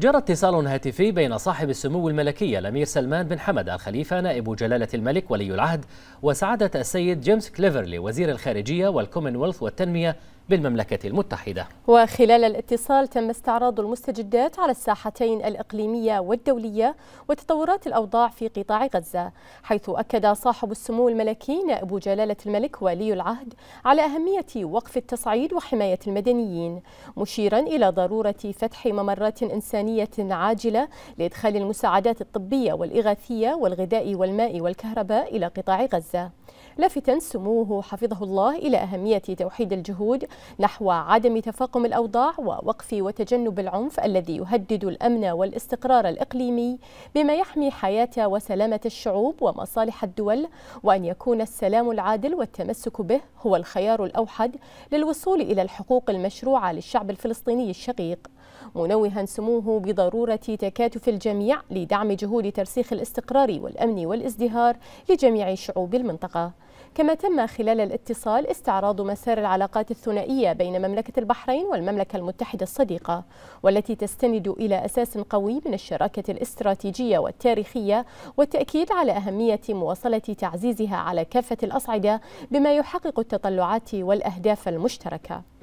جرى اتصال هاتفي بين صاحب السمو الملكي الأمير سلمان بن حمد الخليفة نائب جلالة الملك ولي العهد وسعادة السيد جيمس كليفرلي وزير الخارجية والكومنولث والتنمية بالمملكة المتحدة وخلال الاتصال تم استعراض المستجدات على الساحتين الإقليمية والدولية وتطورات الأوضاع في قطاع غزة حيث أكد صاحب السمو الملكي نائب جلالة الملك ولي العهد على أهمية وقف التصعيد وحماية المدنيين مشيرا إلى ضرورة فتح ممرات إنسانية عاجلة لإدخال المساعدات الطبية والإغاثية والغذاء والماء والكهرباء إلى قطاع غزة لافتا سموه حفظه الله إلى أهمية توحيد الجهود نحو عدم تفاقم الأوضاع ووقف وتجنب العنف الذي يهدد الأمن والاستقرار الإقليمي بما يحمي حياة وسلامة الشعوب ومصالح الدول وأن يكون السلام العادل والتمسك به هو الخيار الأوحد للوصول إلى الحقوق المشروعة للشعب الفلسطيني الشقيق منوها سموه بضرورة تكاتف الجميع لدعم جهود ترسيخ الاستقرار والأمن والازدهار لجميع شعوب المنطقة كما تم خلال الاتصال استعراض مسار العلاقات الثنائية الثنائية بين مملكة البحرين والمملكة المتحدة الصديقة والتي تستند إلى أساس قوي من الشراكة الاستراتيجية والتاريخية والتأكيد على أهمية مواصلة تعزيزها على كافة الأصعدة بما يحقق التطلعات والأهداف المشتركة